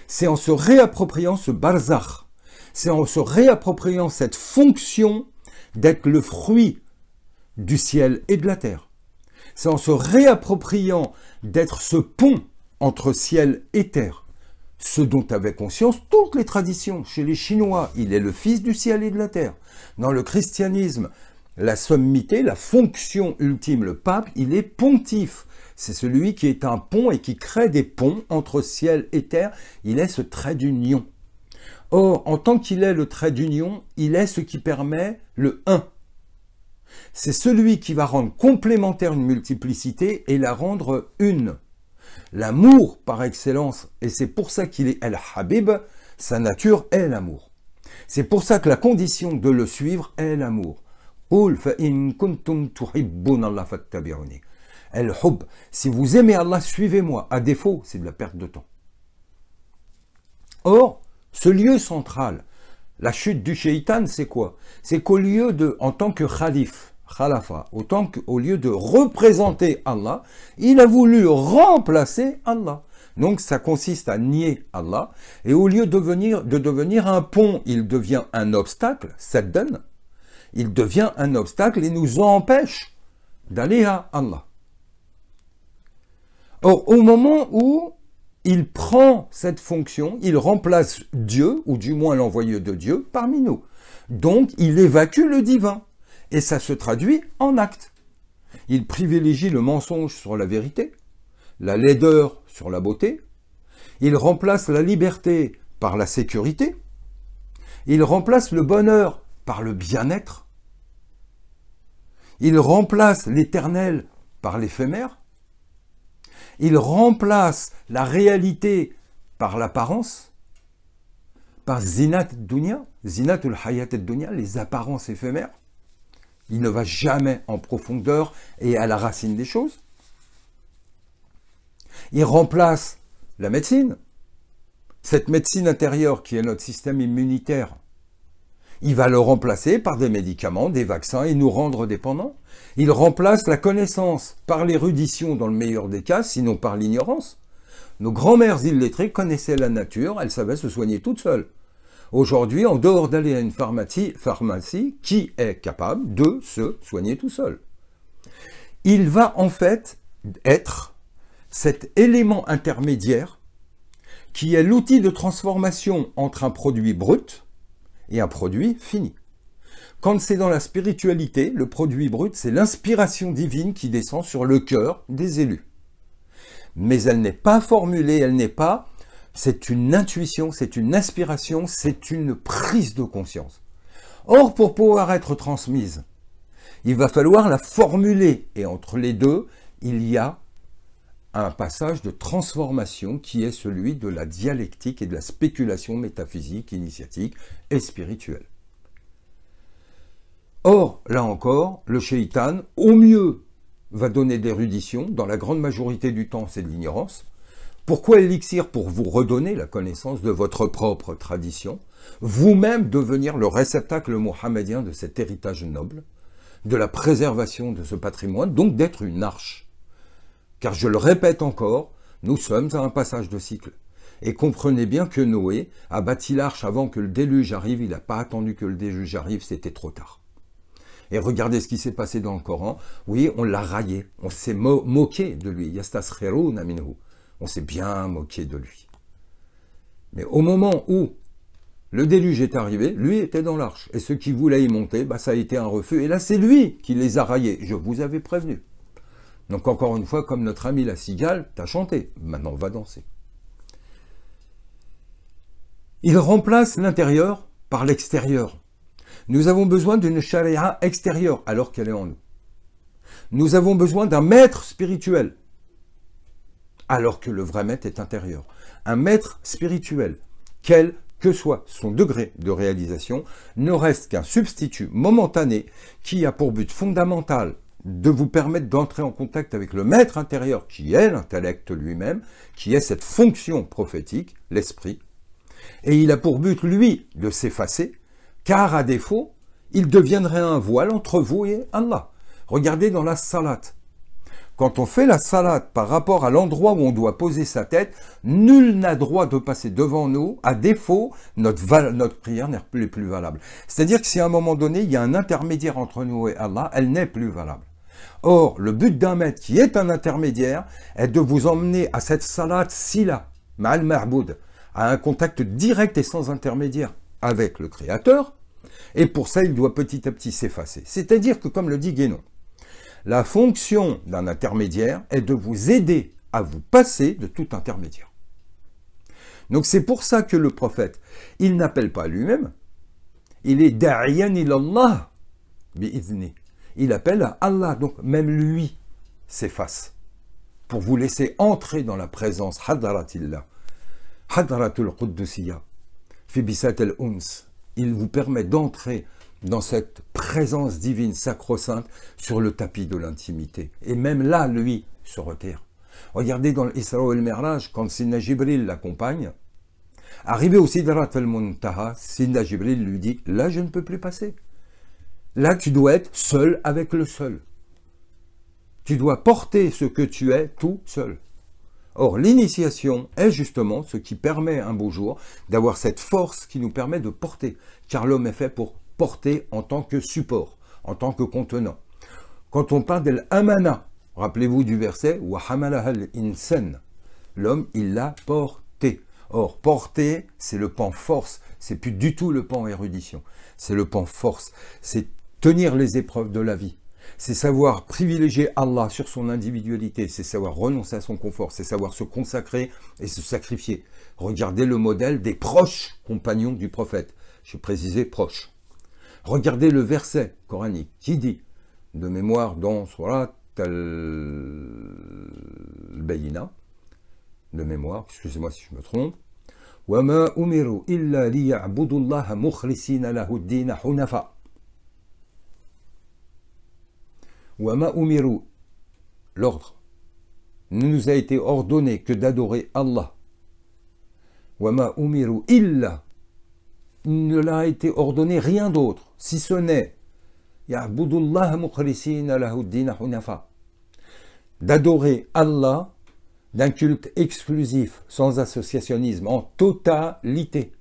C'est en se réappropriant ce bazar. C'est en se réappropriant cette fonction d'être le fruit du ciel et de la terre. C'est en se réappropriant d'être ce pont entre ciel et terre ce dont avaient conscience toutes les traditions. Chez les Chinois, il est le Fils du ciel et de la terre. Dans le christianisme, la sommité, la fonction ultime, le pape, il est pontife. C'est celui qui est un pont et qui crée des ponts entre ciel et terre. Il est ce trait d'union. Or, en tant qu'il est le trait d'union, il est ce qui permet le un. C'est celui qui va rendre complémentaire une multiplicité et la rendre une l'amour par excellence, et c'est pour ça qu'il est el habib sa nature est l'amour. C'est pour ça que la condition de le suivre est l'amour. Si vous aimez Allah, suivez-moi. À défaut, c'est de la perte de temps. Or, ce lieu central, la chute du shaitan, c'est quoi C'est qu'au lieu de, en tant que khalif, khalafa. Autant qu'au lieu de représenter Allah, il a voulu remplacer Allah. Donc ça consiste à nier Allah, et au lieu de devenir, un pont, il devient un obstacle, cette il devient un obstacle et nous empêche d'aller à Allah. Or, au moment où il prend cette fonction, il remplace Dieu, ou du moins l'envoyé de Dieu, parmi nous. Donc, il évacue le divin. Et ça se traduit en actes. Il privilégie le mensonge sur la vérité, la laideur sur la beauté, il remplace la liberté par la sécurité, il remplace le bonheur par le bien-être, il remplace l'éternel par l'éphémère, il remplace la réalité par l'apparence, par zinat dunya, zinat hayat dunya, les apparences éphémères, il ne va jamais en profondeur et à la racine des choses. Il remplace la médecine, cette médecine intérieure qui est notre système immunitaire. Il va le remplacer par des médicaments, des vaccins et nous rendre dépendants. Il remplace la connaissance par l'érudition dans le meilleur des cas, sinon par l'ignorance. Nos grands mères illettrées connaissaient la nature, elles savaient se soigner toutes seules. Aujourd'hui, en dehors d'aller à une pharmacie, pharmacie, qui est capable de se soigner tout seul Il va en fait être cet élément intermédiaire qui est l'outil de transformation entre un produit brut et un produit fini. Quand c'est dans la spiritualité, le produit brut, c'est l'inspiration divine qui descend sur le cœur des élus. Mais elle n'est pas formulée, elle n'est pas c'est une intuition, c'est une inspiration, c'est une prise de conscience. Or, pour pouvoir être transmise, il va falloir la formuler. Et entre les deux, il y a un passage de transformation qui est celui de la dialectique et de la spéculation métaphysique, initiatique et spirituelle. Or, là encore, le shaitan, au mieux, va donner d'érudition, dans la grande majorité du temps c'est de l'ignorance, pourquoi élixir Pour vous redonner la connaissance de votre propre tradition, vous-même devenir le réceptacle mohammedien de cet héritage noble, de la préservation de ce patrimoine, donc d'être une arche. Car je le répète encore, nous sommes à un passage de cycle. Et comprenez bien que Noé a bâti l'arche avant que le déluge arrive, il n'a pas attendu que le déluge arrive, c'était trop tard. Et regardez ce qui s'est passé dans le Coran. Oui, on l'a raillé, on s'est moqué de lui. Yastas on s'est bien moqué de lui. Mais au moment où le déluge est arrivé, lui était dans l'arche. Et ceux qui voulaient y monter, bah, ça a été un refus. Et là, c'est lui qui les a raillés. Je vous avais prévenu. Donc encore une fois, comme notre ami la cigale, t'as chanté. Maintenant, va danser. Il remplace l'intérieur par l'extérieur. Nous avons besoin d'une charia extérieure alors qu'elle est en nous. Nous avons besoin d'un maître spirituel alors que le vrai maître est intérieur. Un maître spirituel, quel que soit son degré de réalisation, ne reste qu'un substitut momentané qui a pour but fondamental de vous permettre d'entrer en contact avec le maître intérieur qui est l'intellect lui-même, qui est cette fonction prophétique, l'esprit. Et il a pour but, lui, de s'effacer, car à défaut, il deviendrait un voile entre vous et Allah. Regardez dans la salat, quand on fait la salade par rapport à l'endroit où on doit poser sa tête, nul n'a droit de passer devant nous. À défaut, notre, prière n'est plus, valable. C'est-à-dire que si à un moment donné, il y a un intermédiaire entre nous et Allah, elle n'est plus valable. Or, le but d'un maître qui est un intermédiaire est de vous emmener à cette salade sila, ma'al ma'boud, à un contact direct et sans intermédiaire avec le Créateur, et pour ça, il doit petit à petit s'effacer. C'est-à-dire que, comme le dit Guénon, la fonction d'un intermédiaire est de vous aider à vous passer de tout intermédiaire. Donc c'est pour ça que le prophète, il n'appelle pas lui-même, il est derrière ilallah Il appelle à Allah, donc même lui s'efface pour vous laisser entrer dans la présence Il vous permet d'entrer dans cette présence divine sacro-sainte sur le tapis de l'intimité. Et même là, lui se retire. Regardez dans l'Israël el quand Sina Jibril l'accompagne, arrivé au Sidrat al-Muntaha, Sina Jibril lui dit Là, je ne peux plus passer. Là, tu dois être seul avec le seul. Tu dois porter ce que tu es tout seul. Or, l'initiation est justement ce qui permet un beau jour d'avoir cette force qui nous permet de porter, car l'homme est fait pour Porter en tant que support, en tant que contenant. Quand on parle de l'amana, rappelez-vous du verset « Wahamalahal insan » L'homme, il l'a porté. Or, porter, c'est le pan force, c'est plus du tout le pan érudition, c'est le pan force, c'est tenir les épreuves de la vie. C'est savoir privilégier Allah sur son individualité, c'est savoir renoncer à son confort, c'est savoir se consacrer et se sacrifier. Regardez le modèle des proches compagnons du prophète. Je précisais proches. Regardez le verset coranique qui dit, de mémoire dans Surat al-Bayina, de mémoire, excusez-moi si je me trompe, Wama umiru illa ليعبدوا الله mukhrisina lahuddina hunafa »« Wa ma umiru », l'ordre ne nous a été ordonné que d'adorer Allah ma umiru illa » ne l'a été ordonné rien d'autre, si ce n'est d'adorer Allah d'un culte exclusif, sans associationnisme, en totalité.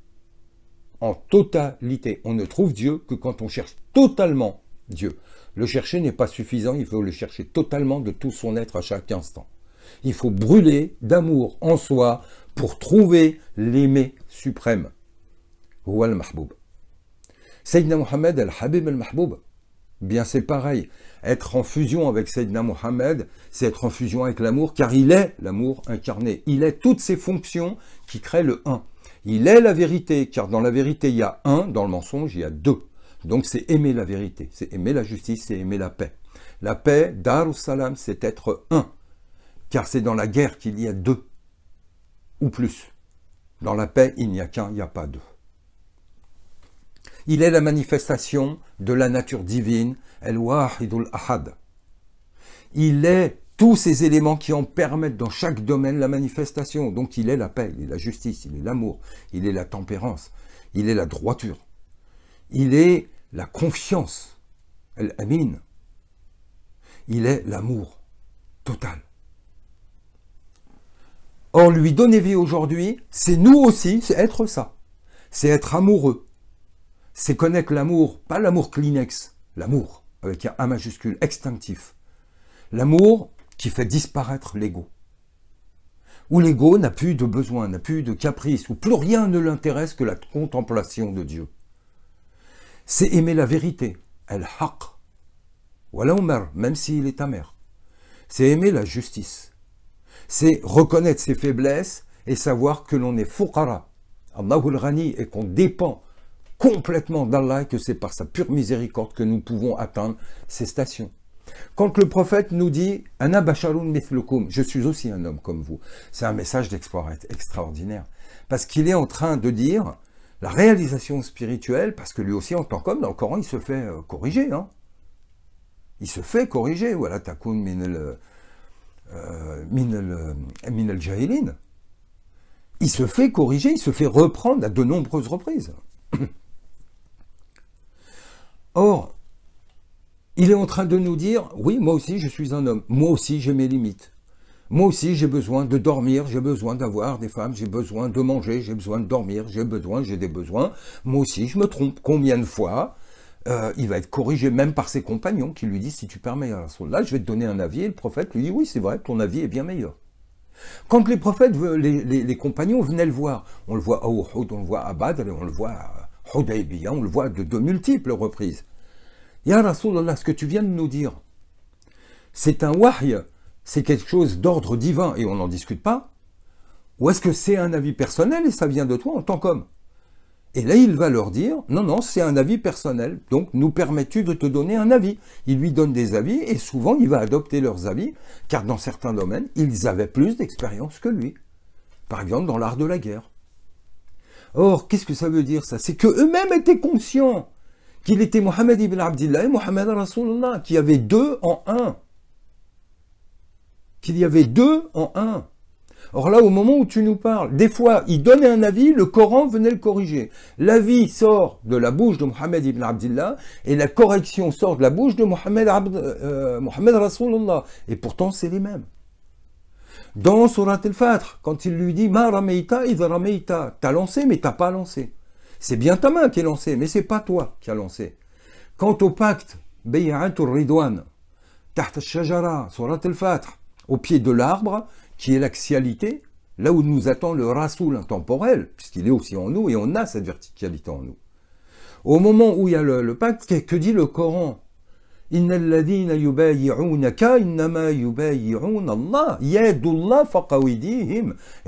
En totalité. On ne trouve Dieu que quand on cherche totalement Dieu. Le chercher n'est pas suffisant, il faut le chercher totalement de tout son être à chaque instant. Il faut brûler d'amour en soi pour trouver l'aimé suprême al-mahboub »« Sayyidina Muhammad al-Habib al-Mahboub. Bien, c'est pareil. Être en fusion avec Sayyidina Mohamed, c'est être en fusion avec l'amour, car il est l'amour incarné. Il est toutes ses fonctions qui créent le un. Il est la vérité, car dans la vérité, il y a un, dans le mensonge, il y a deux. Donc, c'est aimer la vérité, c'est aimer la justice, c'est aimer la paix. La paix, Dar Salam, c'est être un, car c'est dans la guerre qu'il y a deux, ou plus. Dans la paix, il n'y a qu'un, il n'y a pas deux. Il est la manifestation de la nature divine, El Wahidul Ahad. Il est tous ces éléments qui en permettent dans chaque domaine la manifestation. Donc il est la paix, il est la justice, il est l'amour, il est la tempérance, il est la droiture, il est la confiance, El Amin. Il est l'amour total. En lui donner vie aujourd'hui, c'est nous aussi, c'est être ça. C'est être amoureux, c'est connaître l'amour, pas l'amour Kleenex, l'amour, avec un A majuscule, extinctif. L'amour qui fait disparaître l'ego. Où l'ego n'a plus de besoin, n'a plus de caprice, où plus rien ne l'intéresse que la contemplation de Dieu. C'est aimer la vérité, al-haq, Omer, même s'il est amer. C'est aimer la justice. C'est reconnaître ses faiblesses et savoir que l'on est fuqara, Allahul Rani, et qu'on dépend complètement d'Allah et que c'est par sa pure miséricorde que nous pouvons atteindre ces stations. Quand le prophète nous dit Ana basharun je suis aussi un homme comme vous, c'est un message d'espoir extraordinaire. Parce qu'il est en train de dire la réalisation spirituelle, parce que lui aussi en tant qu'homme, dans le Coran, il se fait euh, corriger. Hein. il se fait corriger. Voilà, takun minel, euh, minel jahilin. Il se fait corriger, il se fait reprendre à de nombreuses reprises. Or, il est en train de nous dire, oui, moi aussi je suis un homme, moi aussi j'ai mes limites, moi aussi j'ai besoin de dormir, j'ai besoin d'avoir des femmes, j'ai besoin de manger, j'ai besoin de dormir, j'ai besoin, j'ai des besoins, moi aussi je me trompe. Combien de fois euh, il va être corrigé même par ses compagnons qui lui disent si tu permets à là je vais te donner un avis et le prophète lui dit oui c'est vrai ton avis est bien meilleur quand les prophètes les, compagnons venaient le voir on le voit à Uhud on le voit à Badr on le voit à, on le voit de, multiples reprises. Ya là, ce que tu viens de nous dire, c'est un wahy, c'est quelque chose d'ordre divin et on n'en discute pas, ou est-ce que c'est un avis personnel et ça vient de toi en tant qu'homme Et là, il va leur dire, non, non, c'est un avis personnel, donc nous permets-tu de te donner un avis Il lui donne des avis et souvent il va adopter leurs avis, car dans certains domaines, ils avaient plus d'expérience que lui. Par exemple, dans l'art de la guerre. Or, qu'est-ce que ça veut dire ça C'est queux mêmes étaient conscients qu'il était Mohamed ibn Abdillah et Mohamed Rasulullah, qu'il y avait deux en un. Qu'il y avait deux en un. Or là, au moment où tu nous parles, des fois, il donnait un avis, le Coran venait le corriger. L'avis sort de la bouche de Mohamed ibn Abdillah et la correction sort de la bouche de Mohamed euh, Rasulullah. Et pourtant, c'est les mêmes. Dans Surat al-Fatr, quand il lui dit Ma rameita, ramaita t'as lancé mais t'as pas lancé. C'est bien ta main qui est lancée, mais c'est pas toi qui as lancé. Quant au pacte, Bayatul Ridwan, Tahta Shajara, Surat al-Fatr, au pied de l'arbre, qui est l'axialité, là où nous attend le rasoul intemporel, puisqu'il est aussi en nous et on a cette verticalité en nous. Au moment où il y a le pacte, que dit le Coran et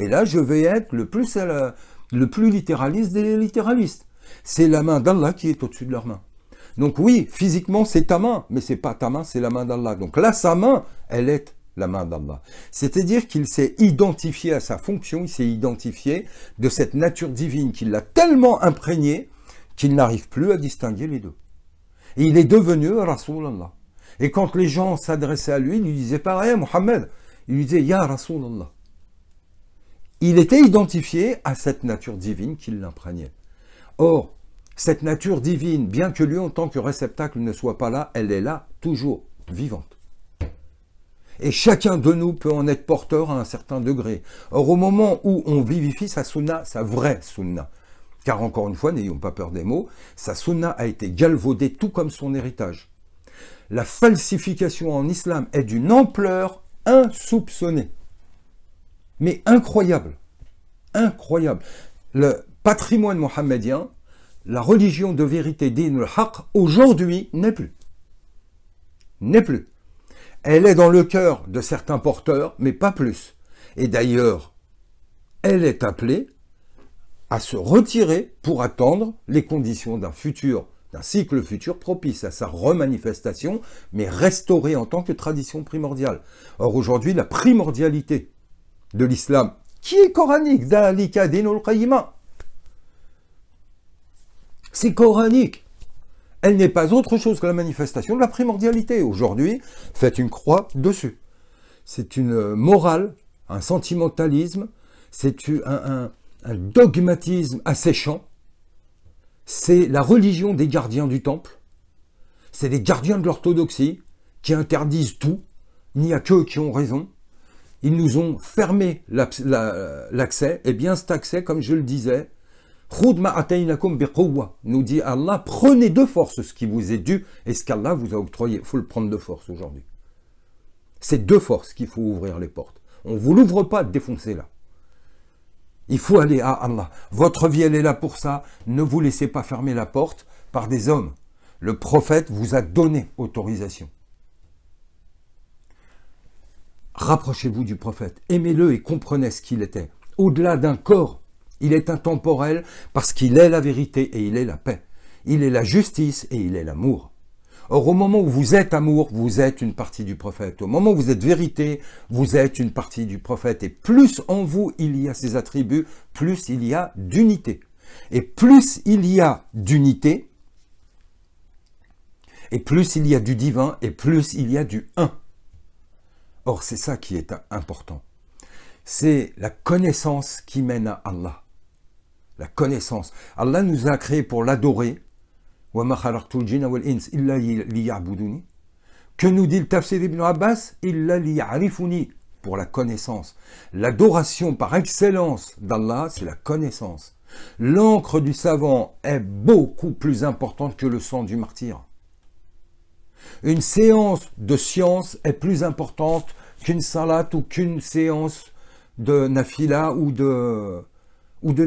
là je vais être le plus euh, le plus littéraliste des littéralistes c'est la main d'Allah qui est au-dessus de leur main donc oui physiquement c'est ta main mais c'est pas ta main c'est la main d'Allah donc là sa main elle est la main d'Allah. C'est-à-dire qu'il s'est identifié à sa fonction, il s'est identifié de cette nature divine qui l'a tellement imprégné qu'il n'arrive plus à distinguer les deux il est devenu Rasulallah. Et quand les gens s'adressaient à lui, ils lui disaient pas rien, eh, Mohammed. Ils lui disaient Ya Rasulallah. Il était identifié à cette nature divine qui l'imprégnait. Or, cette nature divine, bien que lui en tant que réceptacle ne soit pas là, elle est là, toujours, vivante. Et chacun de nous peut en être porteur à un certain degré. Or, au moment où on vivifie sa sunna, sa vraie sunna, car encore une fois, n'ayons pas peur des mots, sa sunna a été galvaudée tout comme son héritage. La falsification en islam est d'une ampleur insoupçonnée. Mais incroyable. Incroyable. Le patrimoine mohammedien, la religion de vérité din al-haq, aujourd'hui n'est plus. N'est plus. Elle est dans le cœur de certains porteurs, mais pas plus. Et d'ailleurs, elle est appelée à se retirer pour attendre les conditions d'un futur, d'un cycle futur propice à sa remanifestation, mais restaurée en tant que tradition primordiale. Or aujourd'hui, la primordialité de l'islam, qui est coranique, d'Alika dinul qayyima, c'est coranique. Elle n'est pas autre chose que la manifestation de la primordialité. Aujourd'hui, faites une croix dessus. C'est une morale, un sentimentalisme, c'est un un dogmatisme asséchant. C'est la religion des gardiens du temple. C'est des gardiens de l'orthodoxie qui interdisent tout. Il n'y a qu'eux qui ont raison. Ils nous ont fermé l'accès. Et eh bien cet accès, comme je le disais, nous dit Allah, prenez de force ce qui vous est dû et ce qu'Allah vous a octroyé. Il faut le prendre de force aujourd'hui. C'est de force qu'il faut ouvrir les portes. On ne vous l'ouvre pas, défoncez-la. Il faut aller à Allah. Votre vie, elle est là pour ça. Ne vous laissez pas fermer la porte par des hommes. Le prophète vous a donné autorisation. Rapprochez-vous du prophète. Aimez-le et comprenez ce qu'il était. Au-delà d'un corps, il est intemporel parce qu'il est la vérité et il est la paix. Il est la justice et il est l'amour. Or, au moment où vous êtes amour, vous êtes une partie du prophète. Au moment où vous êtes vérité, vous êtes une partie du prophète. Et plus en vous il y a ces attributs, plus il y a d'unité. Et plus il y a d'unité, et plus il y a du divin, et plus il y a du un. Or, c'est ça qui est important. C'est la connaissance qui mène à Allah. La connaissance. Allah nous a créés pour l'adorer, que nous dit le tafsir ibn Abbas Pour la connaissance. L'adoration par excellence d'Allah, c'est la connaissance. L'encre du savant est beaucoup plus importante que le sang du martyr. Une séance de science est plus importante qu'une salat ou qu'une séance de nafila ou de, ou de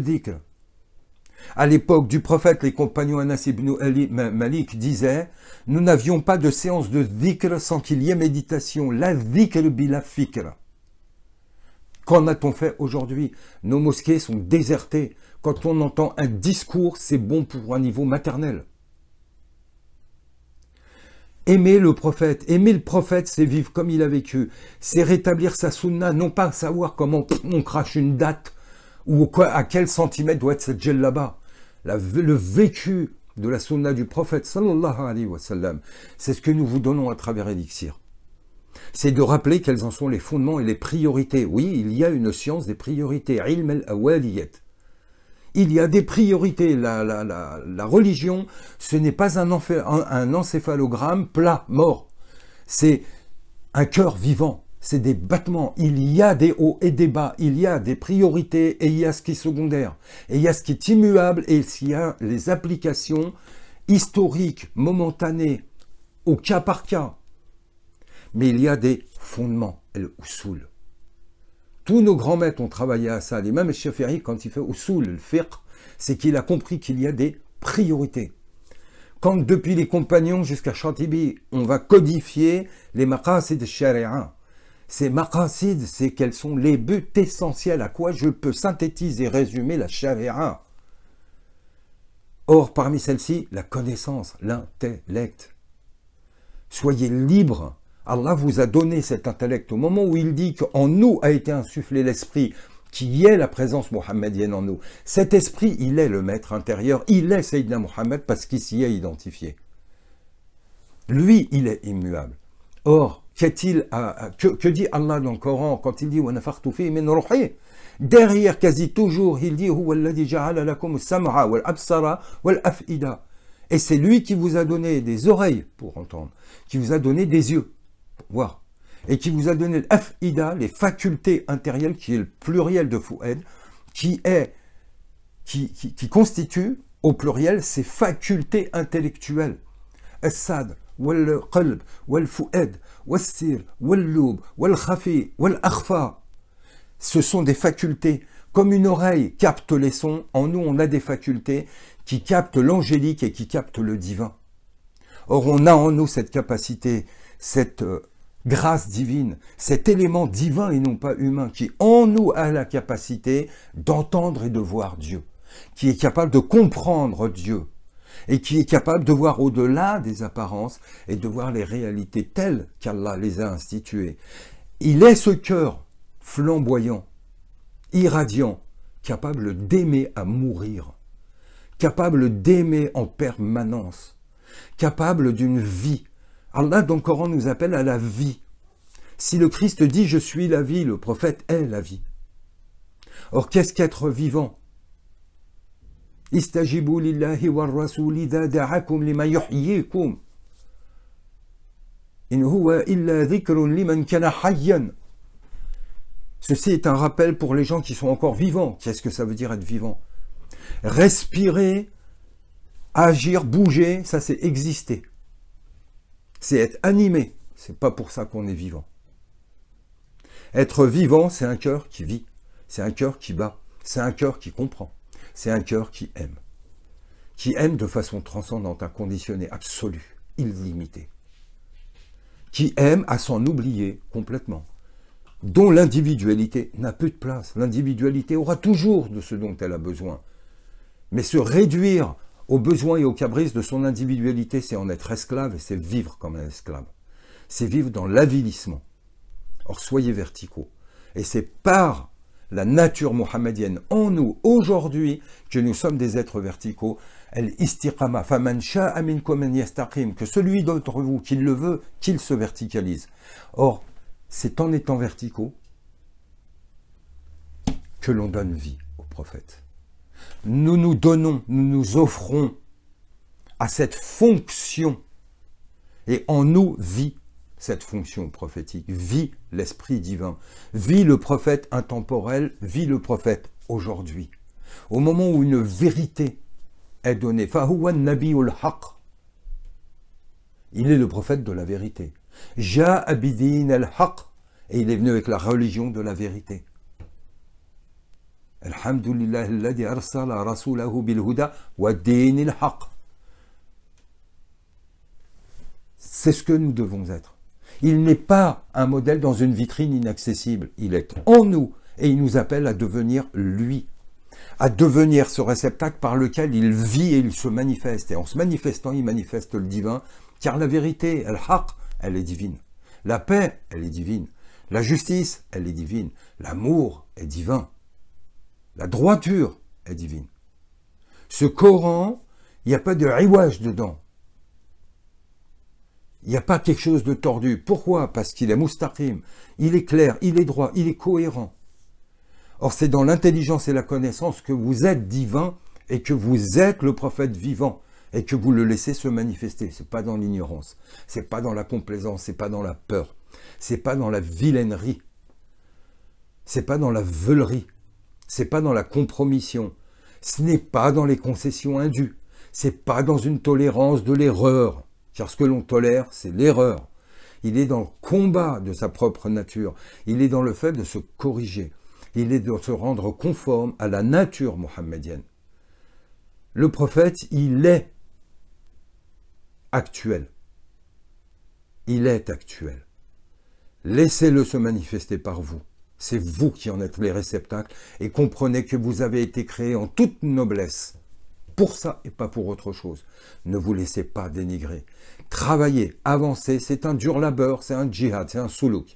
à l'époque du prophète, les compagnons Anas ibn Malik disaient Nous n'avions pas de séance de dhikr sans qu'il y ait méditation. La dhikr bila fikr. Qu'en a-t-on fait aujourd'hui Nos mosquées sont désertées. Quand on entend un discours, c'est bon pour un niveau maternel. Aimer le prophète, aimer le prophète, c'est vivre comme il a vécu, c'est rétablir sa sunna, non pas savoir comment on crache une date ou à quel centimètre doit être cette gel là-bas. le vécu de la sunna du prophète sallallahu alayhi wa c'est ce que nous vous donnons à travers Elixir. C'est de rappeler quels en sont les fondements et les priorités. Oui, il y a une science des priorités, Il y a des priorités. La, religion, ce n'est pas un encéphalogramme plat, mort. C'est un cœur vivant c'est des battements. Il y a des hauts et des bas, il y a des priorités et il y a ce qui est secondaire, et il y a ce qui est immuable et il y a les applications historiques, momentanées, au cas par cas. Mais il y a des fondements, le usul. Tous nos grands maîtres ont travaillé à ça. L'imam Ferry quand il fait usul, le fiqh, c'est qu'il a compris qu'il y a des priorités quand depuis les compagnons jusqu'à Chantibi, on va codifier les et les sharia, ces maqasid, c'est quels sont les buts essentiels à quoi je peux synthétiser et résumer la chavéra Or, parmi celles-ci, la connaissance, l'intellect. Soyez libre. Allah vous a donné cet intellect au moment où il dit qu'en nous a été insufflé l'esprit qui est la présence mohammedienne en nous. Cet esprit, il est le maître intérieur, il est Sayyidina Mohammed parce qu'il s'y est identifié. Lui, il est immuable. Or, Qu'est-il euh, euh, que, dit Allah dans le Coran quand il dit Derrière quasi toujours, il dit Et c'est lui qui vous a donné des oreilles pour entendre, qui vous a donné des yeux pour voir, et qui vous a donné l'afida, les facultés intérieures, qui est le pluriel de foued, qui est qui, constitue au pluriel ces facultés intellectuelles. es-sad, wal qalb, wal foued, ce sont des facultés comme une oreille capte les sons en nous on a des facultés qui captent l'angélique et qui captent le divin or on a en nous cette capacité cette euh, grâce divine, cet élément divin et non pas humain qui en nous a la capacité d'entendre et de voir Dieu, qui est capable de comprendre Dieu, et qui est capable de voir au-delà des apparences et de voir les réalités telles qu'Allah les a instituées. Il est ce cœur flamboyant, irradiant, capable d'aimer à mourir, capable d'aimer en permanence, capable d'une vie. Allah dans le Coran nous appelle à la vie. Si le Christ dit je suis la vie, le prophète est la vie. Or qu'est-ce qu'être vivant Istajibu lillahi da illa dhikrun liman kana Ceci est un rappel pour les gens qui sont encore vivants. Qu'est-ce que ça veut dire être vivant Respirer, agir, bouger, ça c'est exister. C'est être animé. C'est pas pour ça qu'on est vivant. Être vivant, c'est un cœur qui vit. C'est un cœur qui bat. C'est un cœur qui comprend c'est un cœur qui aime, qui aime de façon transcendante, inconditionnée, absolue, illimité, qui aime à s'en oublier complètement, dont l'individualité n'a plus de place. L'individualité aura toujours de ce dont elle a besoin. Mais se réduire aux besoins et aux caprices de son individualité, c'est en être esclave et c'est vivre comme un esclave. C'est vivre dans l'avilissement. Or, soyez verticaux. Et c'est par la nature mohammedienne en nous aujourd'hui, que nous sommes des êtres verticaux, elle istiqama, faman koman yastaqim, que celui d'entre vous qui le veut, qu'il se verticalise. Or, c'est en étant verticaux que l'on donne vie au prophète. Nous nous donnons, nous nous offrons à cette fonction et en nous vit cette fonction prophétique, vit l'Esprit divin, vit le prophète intemporel, vit le prophète aujourd'hui. Au moment où une vérité est donnée, il est le prophète de la vérité. Ja et il est venu avec la religion de la vérité. arsala C'est ce que nous devons être. Il n'est pas un modèle dans une vitrine inaccessible. Il est en nous et il nous appelle à devenir lui, à devenir ce réceptacle par lequel il vit et il se manifeste. Et en se manifestant, il manifeste le divin, car la vérité, elle haq, elle est divine. La paix, elle est divine. La justice, elle est divine. L'amour est divin. La droiture est divine. Ce Coran, il n'y a pas de riwaj dedans. Il n'y a pas quelque chose de tordu. Pourquoi Parce qu'il est moustaqim. Il est clair, il est droit, il est cohérent. Or, c'est dans l'intelligence et la connaissance que vous êtes divin et que vous êtes le prophète vivant et que vous le laissez se manifester. C'est pas dans l'ignorance, c'est pas dans la complaisance, c'est pas dans la peur, c'est pas dans la vilainerie, c'est pas dans la veulerie, c'est pas dans la compromission, ce n'est pas dans les concessions indues, c'est pas dans une tolérance de l'erreur, car ce que l'on tolère, c'est l'erreur. Il est dans le combat de sa propre nature. Il est dans le fait de se corriger. Il est de se rendre conforme à la nature mohammedienne. Le prophète, il est actuel. Il est actuel. Laissez-le se manifester par vous. C'est vous qui en êtes les réceptacles et comprenez que vous avez été créé en toute noblesse. Pour ça et pas pour autre chose. Ne vous laissez pas dénigrer. Travailler, avancer, c'est un dur labeur, c'est un djihad, c'est un soulouk.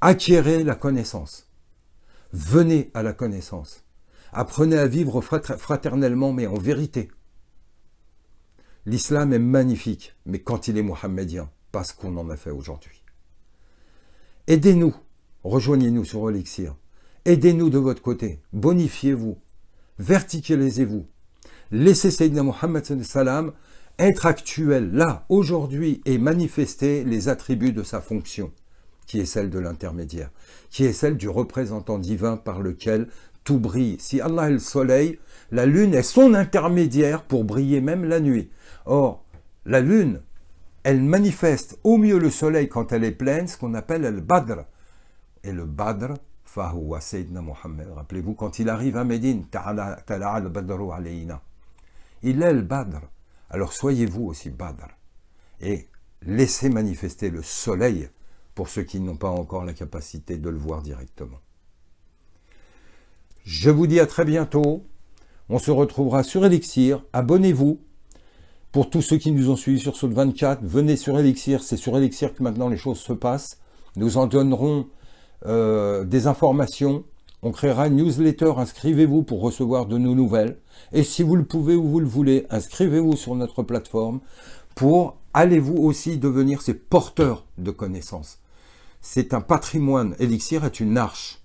Acquérez la connaissance. Venez à la connaissance. Apprenez à vivre fraternellement, mais en vérité. L'islam est magnifique, mais quand il est mohammedien, ce qu'on en a fait aujourd'hui. Aidez-nous, rejoignez-nous sur Elixir. Aidez-nous de votre côté, bonifiez-vous, verticalisez-vous. Laissez Sayyidina Mohammed sallam être actuel là, aujourd'hui, et manifester les attributs de sa fonction, qui est celle de l'intermédiaire, qui est celle du représentant divin par lequel tout brille. Si Allah est le soleil, la lune est son intermédiaire pour briller même la nuit. Or, la lune, elle manifeste au mieux le soleil quand elle est pleine, ce qu'on appelle le badr. Et le badr, fahoua Sayyidina Muhammad, rappelez-vous, quand il arrive à Médine, Il est le badr. Alors soyez-vous aussi badr et laissez manifester le soleil pour ceux qui n'ont pas encore la capacité de le voir directement. Je vous dis à très bientôt. On se retrouvera sur Elixir. Abonnez-vous. Pour tous ceux qui nous ont suivis sur Soul 24, venez sur Elixir. C'est sur Elixir que maintenant les choses se passent. Nous en donnerons euh, des informations on créera une newsletter, inscrivez-vous pour recevoir de nos nouvelles. Et si vous le pouvez ou vous le voulez, inscrivez-vous sur notre plateforme pour allez-vous aussi devenir ces porteurs de connaissances. C'est un patrimoine, Elixir est une arche.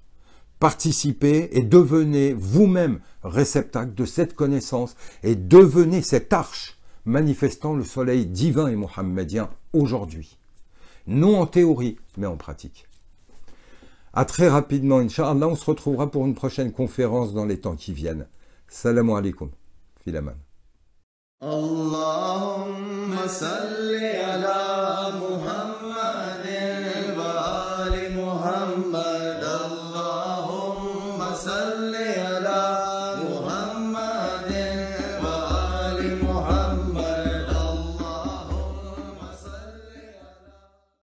Participez et devenez vous-même réceptacle de cette connaissance et devenez cette arche manifestant le soleil divin et mohammedien aujourd'hui. Non en théorie, mais en pratique. A très rapidement, Inch'Allah, on se retrouvera pour une prochaine conférence dans les temps qui viennent. Salam alaikum. Filaman.